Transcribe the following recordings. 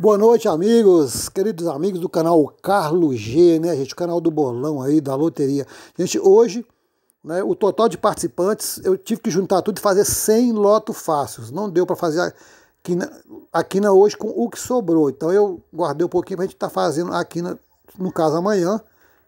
Boa noite, amigos, queridos amigos do canal Carlos G, né, gente? O canal do bolão aí, da loteria. Gente, hoje, né, o total de participantes, eu tive que juntar tudo e fazer 100 lotos fáceis. Não deu para fazer aqui na, aqui na hoje com o que sobrou. Então eu guardei um pouquinho para a gente estar tá fazendo aqui, na, no caso, amanhã,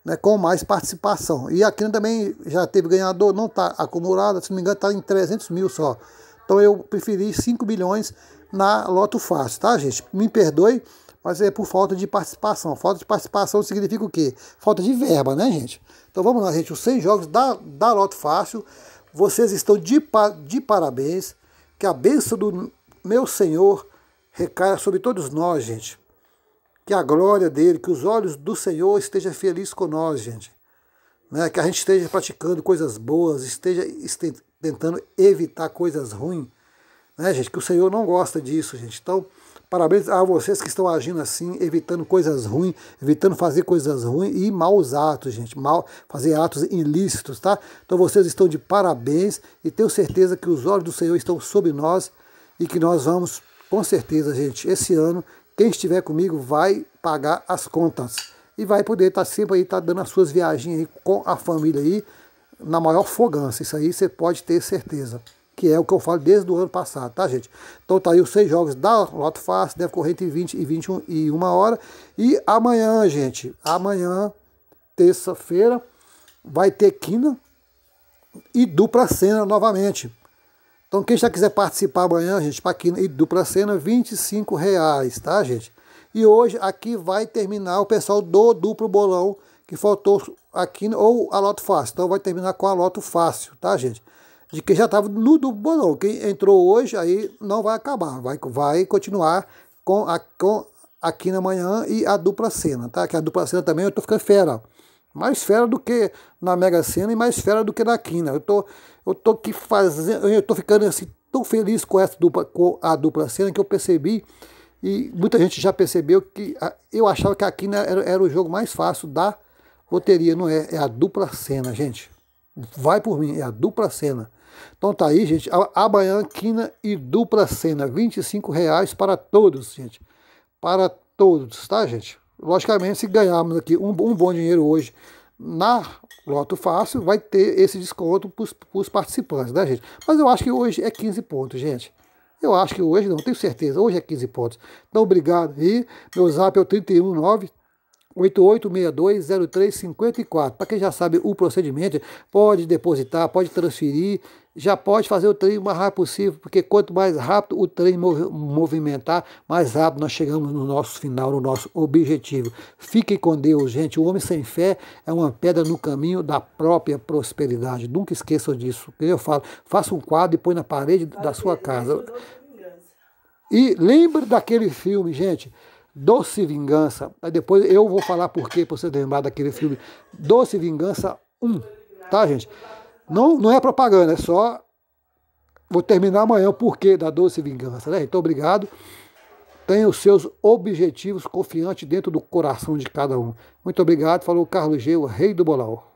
né, com mais participação. E a Quina também já teve ganhador, não está acumulada, se não me engano, está em 300 mil só. Então eu preferi 5 milhões na Loto Fácil, tá, gente? Me perdoe, mas é por falta de participação. Falta de participação significa o quê? Falta de verba, né, gente? Então vamos lá, gente. Os 100 jogos da, da Loto Fácil. Vocês estão de, de parabéns. Que a bênção do meu Senhor recaia sobre todos nós, gente. Que a glória dele, que os olhos do Senhor estejam felizes com nós, gente né? que a gente esteja praticando coisas boas, esteja este, tentando evitar coisas ruins, né, gente? Que o Senhor não gosta disso, gente. Então, parabéns a vocês que estão agindo assim, evitando coisas ruins, evitando fazer coisas ruins e maus atos, gente. Mal, fazer atos ilícitos, tá? Então, vocês estão de parabéns e tenho certeza que os olhos do Senhor estão sobre nós e que nós vamos, com certeza, gente, esse ano, quem estiver comigo vai pagar as contas e vai poder estar tá sempre aí, tá dando as suas viagens aí com a família aí, na maior fogança. Isso aí você pode ter certeza. Que é o que eu falo desde o ano passado, tá, gente? Então tá aí os seis jogos da Loto Fácil, deve correr entre 20 e 21 e uma hora. E amanhã, gente, amanhã, terça-feira, vai ter quina e dupla cena novamente. Então quem já quiser participar amanhã, gente, para quina e dupla cena, 25 reais, tá, gente? E hoje aqui vai terminar o pessoal do duplo bolão que faltou aqui, ou a loto fácil. Então vai terminar com a loto fácil, tá, gente? De quem já estava no duplo bolão. Quem entrou hoje aí não vai acabar, vai, vai continuar com, a, com aqui na manhã e a dupla cena, tá? Que a dupla cena também eu tô ficando fera. Mais fera do que na Mega Sena e mais fera do que na Quina. Eu tô, eu tô que fazendo, eu tô ficando assim tão feliz com essa dupla, com a dupla cena que eu percebi e muita gente já percebeu que eu achava que a quina era, era o jogo mais fácil da loteria, não é? É a dupla cena, gente. Vai por mim, é a dupla cena. Então tá aí, gente. Amanhã, quina e dupla cena. R$ reais para todos, gente. Para todos, tá, gente? Logicamente, se ganharmos aqui um, um bom dinheiro hoje na Loto Fácil, vai ter esse desconto para os participantes, né, gente? Mas eu acho que hoje é 15 pontos, gente. Eu acho que hoje não, tenho certeza. Hoje é 15 pontos. Então, obrigado aí. Meu zap é o 319 88620354. Para quem já sabe o procedimento, pode depositar, pode transferir, já pode fazer o trem o mais rápido possível, porque quanto mais rápido o trem movimentar, mais rápido nós chegamos no nosso final, no nosso objetivo. fique com Deus, gente. O homem sem fé é uma pedra no caminho da própria prosperidade. Nunca esqueçam disso. Eu falo, faça um quadro e põe na parede da sua casa. E lembre daquele filme, gente. Doce Vingança. Aí depois eu vou falar por quê, pra você lembrar daquele filme Doce Vingança 1, tá, gente? Não, não é propaganda, é só. Vou terminar amanhã o porquê da Doce Vingança, né? Então, obrigado. Tenha os seus objetivos confiante dentro do coração de cada um. Muito obrigado. Falou Carlos G, o rei do bolão.